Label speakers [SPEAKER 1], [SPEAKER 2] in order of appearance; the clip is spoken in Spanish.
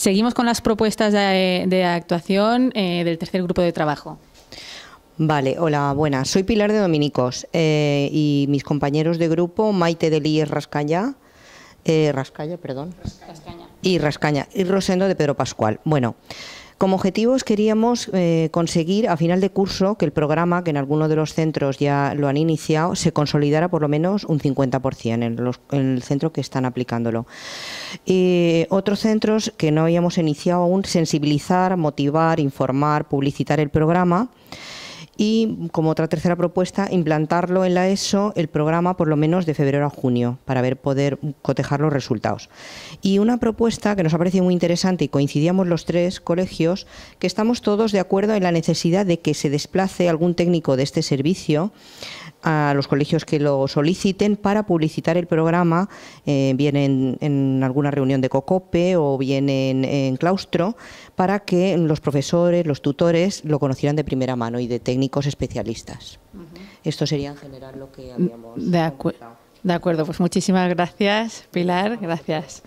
[SPEAKER 1] Seguimos con las propuestas de, actuación eh, del tercer grupo de trabajo. Vale, hola, buenas. Soy Pilar de Dominicos eh, y mis compañeros de grupo, Maite de Rascaña, eh, Rascaña, perdón. Rascaña. Y Rascaña, y Rosendo de Pedro Pascual. Bueno, como objetivos queríamos eh, conseguir a final de curso que el programa, que en algunos de los centros ya lo han iniciado, se consolidara por lo menos un 50% en, el centro que están aplicándolo. otros centros que no habíamos iniciado aún, sensibilizar, motivar, informar, publicitar el programa y como otra tercera propuesta, implantarlo en la ESO el programa por lo menos de febrero a junio para ver poder cotejar los resultados. Y una propuesta que nos ha parecido muy interesante y coincidíamos los tres colegios, que estamos todos de acuerdo en la necesidad de que se desplace algún técnico de este servicio a los colegios que lo soliciten para publicitar el programa, bien eh, en, alguna reunión de COCOPE o bien en, claustro, para que los profesores, los tutores lo conocieran de primera mano y de técnicos especialistas. Esto sería en general lo que mm, habíamos. de acuerdo, pues muchísimas gracias, Pilar, gracias.